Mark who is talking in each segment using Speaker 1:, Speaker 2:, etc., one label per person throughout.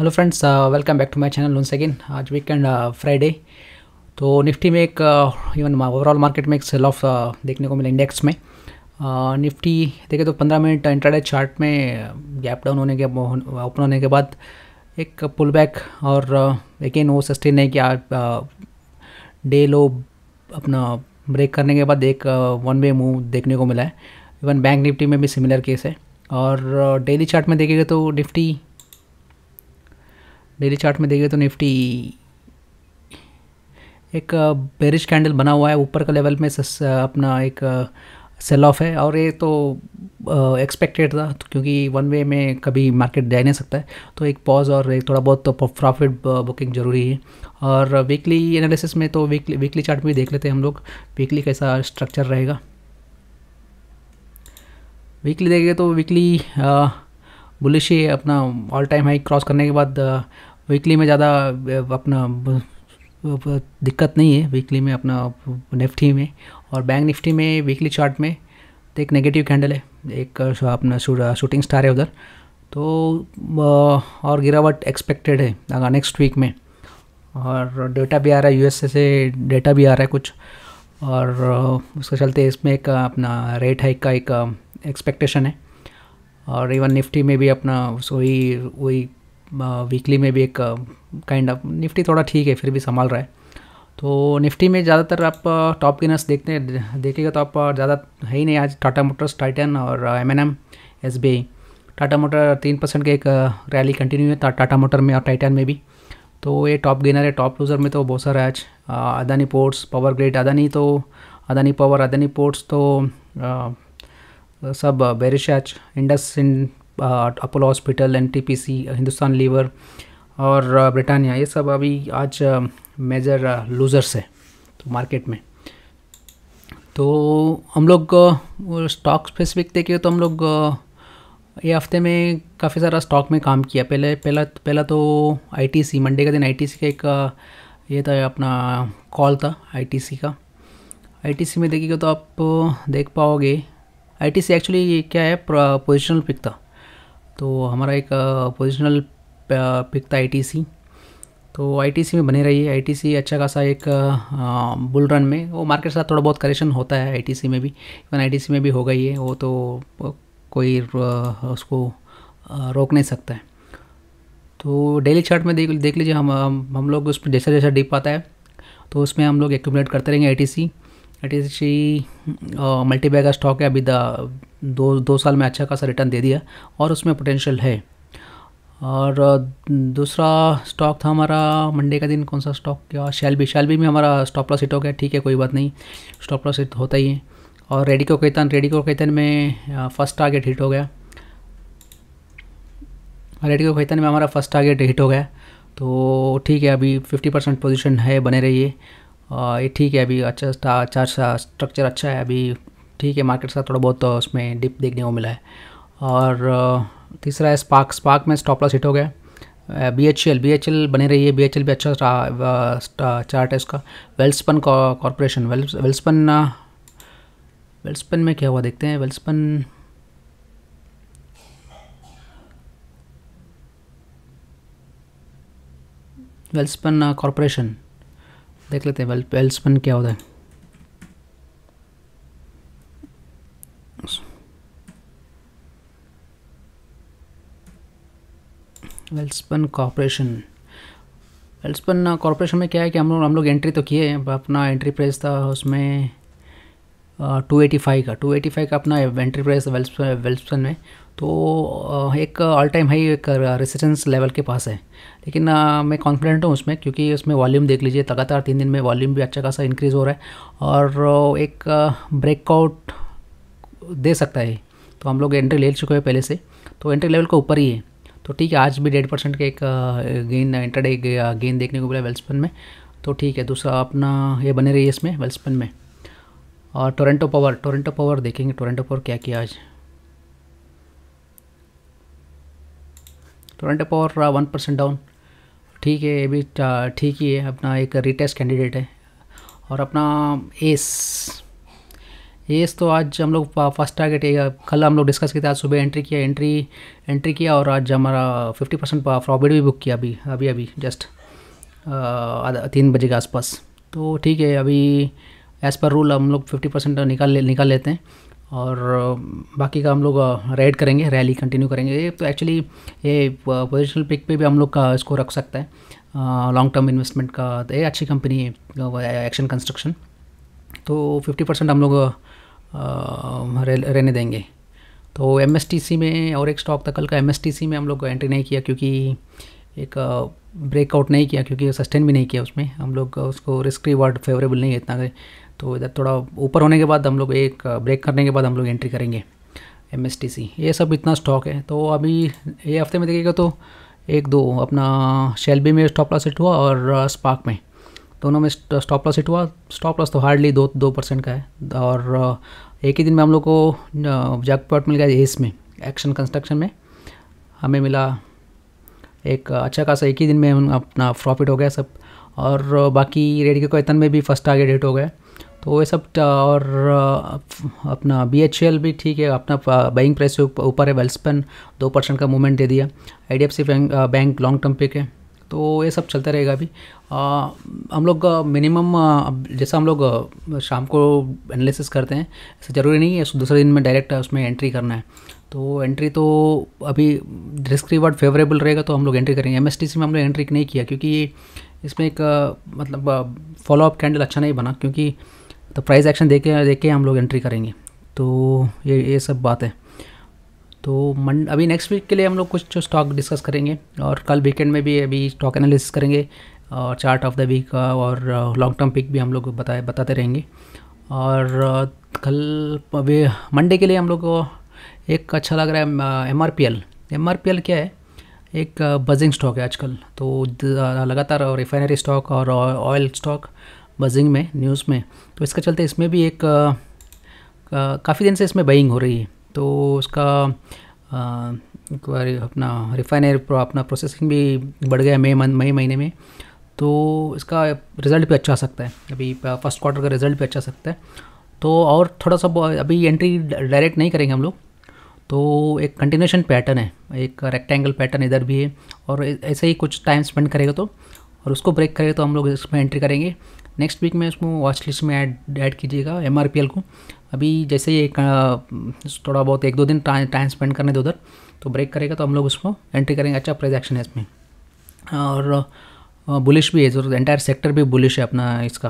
Speaker 1: hello friends welcome back to my channel once again आज weekend Friday uh, तो Nifty में एक even overall market में एक सेल ऑफ uh, देखने को मिला इंडेक्स में निफ्टी uh, देखे तो 15 मिनट इंटरडेट चार्ट में गैप डाउन होने के ओपन होने के बाद एक पुल बैक और लेकिन वो सस्टेन है कि डे लो अपना ब्रेक करने के बाद एक वन वे मूव देखने को मिला है इवन बैंक निफ्टी में भी सिमिलर केस है और डेली चार्ट में देखेगा तो निफ्टी डेली चार्ट में देखिए तो निफ्टी एक बेरिश कैंडल बना हुआ है ऊपर का लेवल में सस, अपना एक सेल ऑफ है और ये तो एक्सपेक्टेड था तो क्योंकि वन वे में कभी मार्केट जा नहीं सकता है तो एक पॉज और एक थोड़ा बहुत तो प्रॉफिट बुकिंग ज़रूरी है और वीकली एनालिसिस में तो वीकली वीकली चार्ट में भी देख लेते हैं हम लोग वीकली कैसा स्ट्रक्चर रहेगा वीकली देखिए तो वीकली बुलिश ही अपना ऑल टाइम हाई क्रॉस करने के बाद वीकली में ज़्यादा अपना दिक्कत नहीं है वीकली में अपना निफ्टी में और बैंक निफ्टी में वीकली चार्ट में तो एक नेगेटिव कैंडल है एक अपना शूटिंग स्टार है उधर तो और गिरावट एक्सपेक्टेड है नेक्स्ट वीक में और डेटा भी आ रहा है यूएसए से डेटा भी आ रहा है कुछ और उसके चलते इसमें एक अपना रेट हाइक का एक एक्सपेक्टेशन है और इवन निफ्टी में भी अपना वही वही वीकली में भी एक काइंड ऑफ निफ्टी थोड़ा ठीक है फिर भी संभाल रहा है तो निफ्टी में ज़्यादातर आप टॉप गेनर्स देखते देखिएगा तो आप ज़्यादा है ही नहीं आज टाटा मोटर्स टाइटन और M N M S B I Tata motor तीन परसेंट की एक रैली कंटिन्यू है टाटा मोटर में और टाइटन में भी तो ये टॉप गेनर है टॉप लूज़र में तो बहुत सारा आज Adani Ports Power Grid Adani तो अदानी पावर अदानी पोर्ट्स तो आ, सब बेरिश आज IndusInd Apollo Hospital and Hindustan Lever और ब्रिटानिया ये सब अभी आज मेजर लूज़र्स है तो मार्केट में तो हम लोग स्टॉक स्पेसिफिक देखिए तो हम लोग ये हफ्ते में काफ़ी सारा स्टॉक में काम किया पहले पहला पहला तो आईटीसी मंडे का दिन आईटीसी का एक ये था अपना कॉल था आईटीसी का आईटीसी में देखिएगा तो आप देख पाओगे आईटीसी एक्चुअली क्या है पोजिशनल पिक था तो हमारा एक पोजिशनल पिक था आईटीसी तो आईटीसी में बने रहिए आईटीसी अच्छा खासा एक बुल रन में वो मार्केट के साथ थोड़ा बहुत करेक्शन होता है आईटीसी में भी इवन आईटीसी में भी हो गई है वो तो कोई उसको रोक नहीं सकता है तो डेली चार्ट में देख देख लीजिए हम हम लोग उस पर जैसा जैसा डिप आता है तो उसमें हम लोग एक्यूमलेट करते रहेंगे I T C I T C multibag stock है अभी द दो दो साल में अच्छा खासा रिटर्न दे दिया और उसमें पोटेंशियल है और दूसरा स्टॉक था हमारा मंडे का दिन कौन सा स्टॉक क्या शैलबी शैलबी में हमारा स्टॉप लॉस हिट हो गया ठीक है कोई बात नहीं स्टॉप लॉस हिट होता ही है और रेडिको कैतन रेडिको केतन में फर्स्ट टारगेट हिट हो गया रेडिको कैतन में हमारा फर्स्ट टारगेट हिट हो गया तो ठीक है अभी फिफ्टी परसेंट पोजिशन है बने रही है ये ठीक है अभी अच्छा अच्छा स्ट्रक्चर अच्छा है अभी ठीक है मार्केट का थोड़ा बहुत उसमें डिप देखने को मिला है और तीसरा है स्पार्क स्पार्क में स्टॉप लॉस हिट हो गया B H L B H L बने रही है बी एच एल भी अच्छा चार्ट है उसका वेल्सपन कॉरपोरेशन वेल्सपन वेल्सपन में क्या हुआ देखते हैं वेल्सपन वेल्सपन कॉरपोरेशन देख लेते हैं वेल्सपन क्या होता है वेल्सपन कॉरपोरेशन वेल्सपन कॉरपोरेशन में क्या है कि हम लोग हम लोग एंट्री तो किए हैं अपना एंट्री प्राइस था उसमें टू एटी फाइव का टू एटी फाइव का अपना एंट्री प्राइस वेल्सपन वेल्सपन में तो एक ऑल टाइम हाई एक रेसिस्टेंस लेवल के पास है लेकिन मैं कॉन्फिडेंट हूँ उसमें क्योंकि उसमें वॉल्यूम देख लीजिए लगातार तीन दिन में वॉल्यूम भी अच्छा खासा इंक्रीज़ हो रहा है और एक ब्रेकआउट दे सकता है तो हम लोग एंट्री ले चुके हैं पहले से तो एंट्री लेवल को ऊपर ही है तो ठीक है आज भी डेढ़ परसेंट का एक गेंद इंटरडे गेंद देखने को मिला वेल्सपन में तो ठीक है दूसरा अपना ये बने रही है इसमें वेल्सपन में और टोरेंटो पावर टोरेंटो पावर देखेंगे टोरेंटो पावर क्या किया आज Torrent Power one percent down ठीक है ये भी ठीक ही है अपना एक रिटेस्ट कैंडिडेट है और अपना एस येस तो आज हम लोग फर्स्ट टारगेट कल हम लोग डिस्कस किया आज सुबह एंट्री किया एंट्री एंट्री किया और आज हमारा फिफ्टी परसेंट प्रॉफिट भी बुक किया अभी अभी अभी जस्ट तीन बजे के आसपास तो ठीक है अभी एज़ पर रूल हम लोग फिफ्टी परसेंट निकाल ले निकाल लेते हैं और बाकी का हम लोग रेड करेंगे रैली कंटिन्यू करेंगे ये तो एक्चुअली ये पोजिशनल पिक पे भी हम लोग का इसको रख सकते हैं लॉन्ग टर्म इन्वेस्टमेंट का तो ये अच्छी कंपनी है एक्शन कंस्ट्रक्शन तो फिफ्टी परसेंट हम लोग रहने देंगे तो एम में और एक स्टॉक था कल का एम में हम लोग एंट्री नहीं किया क्योंकि एक ब्रेकआउट नहीं किया क्योंकि सस्टेन भी नहीं किया उसमें हम लोग उसको रिस्क रिवार्ड फेवरेबल नहीं है इतना तो इधर थोड़ा ऊपर होने के बाद हम लोग एक ब्रेक करने के बाद हम लोग एंट्री करेंगे एम ये सब इतना स्टॉक है तो अभी ये हफ्ते में देखिएगा तो एक दो अपना शेल्बी में स्टॉप लॉस सेट हुआ और स्पार्क में दोनों में स्टॉप लॉस हिट हुआ स्टॉप लॉस तो हार्डली दो दो परसेंट का है और एक ही दिन में हम लोग को जैकपॉट मिल गया इसमें एक्शन कंस्ट्रक्शन में हमें मिला एक अच्छा खासा एक ही दिन में अपना प्रॉफिट हो गया सब और बाकी रेडियो को इतन में भी फर्स्ट टारगेट हिट हो गया तो ये सब और अपना बी एच एल भी ठीक है अपना बाइंग प्राइस ऊपर है वेल्सपन दो परसेंट का मूवमेंट दे दिया I D F C bank long term pick है तो ये सब चलता रहेगा अभी हम लोग मिनिमम जैसा हम लोग शाम को एनालिसिस करते हैं ऐसा ज़रूरी नहीं है दूसरे दिन में डायरेक्ट उसमें एंट्री करना है तो एंट्री तो अभी रिस्क रिवार्ड फेवरेबल रहेगा तो हम लोग एंट्री करेंगे एम में हम लोग एंट्री नहीं किया क्योंकि इसमें एक मतलब फॉलोअप कैंडल अच्छा नहीं बना क्योंकि तो प्राइस एक्शन देख के देख के हम लोग एंट्री करेंगे तो ये ये सब बात है तो मन अभी नेक्स्ट वीक के लिए हम लोग कुछ स्टॉक डिस्कस करेंगे और कल वीकेंड में भी अभी स्टॉक एनालिसिस करेंगे और चार्ट ऑफ द वीक और लॉन्ग टर्म पिक भी हम लोग बताए बताते रहेंगे और कल अभी मंडे के लिए हम लोग को एक अच्छा लग रहा है M R P L M R P L क्या है एक बजिंग स्टॉक है आजकल तो लगातार रिफाइनरी स्टॉक और ऑयल स्टॉक बजिंग में न्यूज़ में तो इसके चलते इसमें भी एक काफ़ी दिन से इसमें बइंग हो रही है तो उसका एक बार अपना रिफाइनर अपना प्रोसेसिंग भी बढ़ गया मई मंथ मई महीने में तो इसका रिज़ल्ट भी अच्छा आ सकता है अभी फर्स्ट क्वार्टर का रिज़ल्ट भी अच्छा आ सकता है तो और थोड़ा सा अभी एंट्री डायरेक्ट नहीं करेंगे हम लोग तो एक कंटिन्यूशन पैटर्न है एक रेक्टेंगल पैटर्न इधर भी है और ऐसे ही कुछ टाइम स्पेंड करेगा तो और उसको ब्रेक करेगा तो हम लोग इसमें एंट्री करेंगे नेक्स्ट वीक में उसको वॉच लिस्ट में ऐड ऐड कीजिएगा एम को अभी जैसे ये थोड़ा बहुत एक दो दिन टाइम स्पेंड करने दो उधर तो ब्रेक करेगा तो हम लोग उसको एंट्री करेंगे अच्छा प्राइस एक्शन है इसमें और बुलिश भी है जो एंटायर सेक्टर भी बुलिश है अपना इसका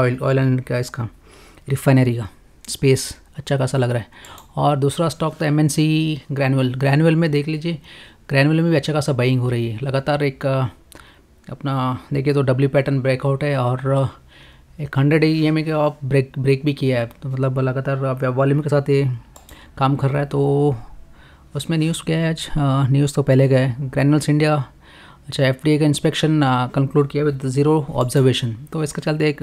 Speaker 1: ऑयल ऑयल एंड का इसका रिफाइनरी का स्पेस अच्छा खासा लग रहा है और दूसरा स्टॉक तो एम एन सी ग्रैनुअल ग्रैनुअल में देख लीजिए ग्रैनुअल में भी अच्छा खासा बाइंग हो रही है लगातार एक अपना देखिए तो डब्ल्यू पैटर्न ब्रेकआउट है और एक हंड्रेड ई एम के आप ब्रेक ब्रेक भी किया है तो मतलब लगातार आप वॉल्यूम के साथ ये काम कर रहा है तो उसमें न्यूज़ क्या है आज न्यूज़ हाँ, तो पहले गए ग्रैनल्स इंडिया अच्छा एफ का इंस्पेक्शन कंक्लूड हाँ, किया विद ज़ीरो ऑब्जर्वेशन तो इसके चलते एक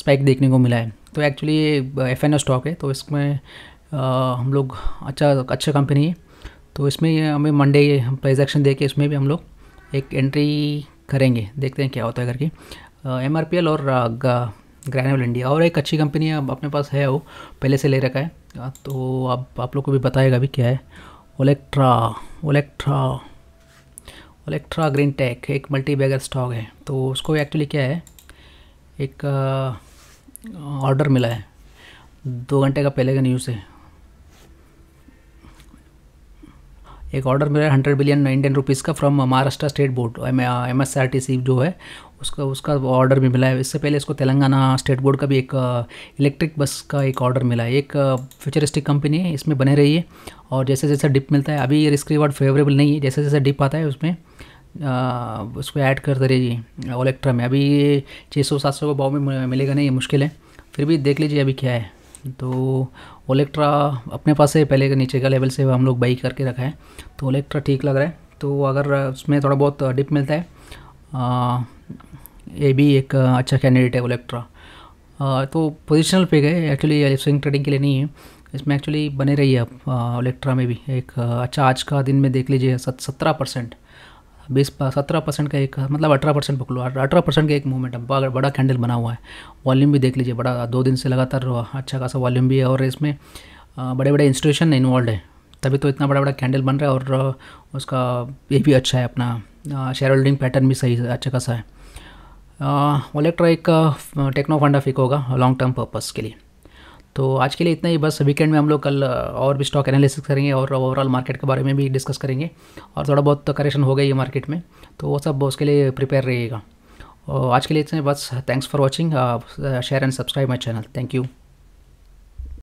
Speaker 1: स्पाइक देखने को मिला है तो एक्चुअली ये एफ हाँ, स्टॉक है तो इसमें हम लोग अच्छा अच्छा कंपनी है तो इसमें हमें मंडे प्राइस एक्शन दे के इसमें भी हम लोग एक एंट्री करेंगे देखते हैं क्या होता है करके एम और ग्रैनुअल इंडिया और एक अच्छी कंपनी है अपने पास है वो पहले से ले रखा है हाँ, तो आप आप लोग को भी बताएगा भी क्या है Olectra Olectra Olectra Green Tech एक मल्टी बैगर स्टॉक है तो उसको एक्चुअली क्या है एक ऑर्डर मिला है दो घंटे का पहले का न्यूज़ है एक ऑर्डर मिला है हंड्रेड बिलियन इंडियन रुपीज़ का from Maharashtra state board M S R T C जो है उसका उसका ऑर्डर भी मिला है इससे पहले इसको तेलंगाना स्टेट बोर्ड का भी एक इलेक्ट्रिक बस का एक ऑर्डर मिला है एक फ्यूचरिस्टिक कंपनी है इसमें बने रही है और जैसे जैसे डिप मिलता है अभी ये रिस्क रिवार्ड फेवरेबल नहीं है जैसे जैसे डिप आता है उसमें आ, उसको ऐड करते रहिए ओलेक्ट्रा में अभी ये छः सौ सात सौ भाव में मिलेगा नहीं ये मुश्किल है फिर भी देख लीजिए अभी क्या है तो ओलेक्ट्रा अपने पास है पहले के नीचे का लेवल से हम लोग बाई करके रखा है तो ओलेक्ट्रा ठीक लग रहा है तो अगर उसमें थोड़ा बहुत डिप मिलता है ये भी एक अच्छा कैंडिडेट है ओलेक्ट्रा तो पोजिशनल पे गए एक्चुअली स्विंग ट्रेडिंग के लिए नहीं है इसमें एक्चुअली बने रही है आप ओलेक्ट्रा में भी एक अच्छा आज का दिन में देख लीजिए सत्रह परसेंट बीस सत्रह परसेंट का एक मतलब अठारह परसेंट पकड़ो लो अठारह परसेंट का एक मूवमेंट है बड़ा कैंडल बना हुआ है वॉल्यूम भी देख लीजिए बड़ा दो दिन से लगातार अच्छा खासा वॉल्यूम भी है और इसमें बड़े बड़े इंस्टीट्यूशन इन्वॉल्व है तभी तो इतना बड़ा बड़ा कैंडल बन रहा है और उसका ये भी अच्छा है अपना शेयर होल्डिंग पैटर्न भी सही अच्छा खासा है ओलेक्ट्रा एक टेक्नो फंडा फिक होगा लॉन्ग टर्म पर्पज़ के लिए तो आज के लिए इतना ही बस वीकेंड में हम लोग कल और भी स्टॉक एनालिसिस करेंगे और ओवरऑल मार्केट के बारे में भी डिस्कस करेंगे और थोड़ा बहुत करेक्शन तो हो गई है मार्केट में तो वो सब उसके लिए प्रिपेयर रहिएगा और आज के लिए ही बस thanks for watching share and subscribe my channel thank you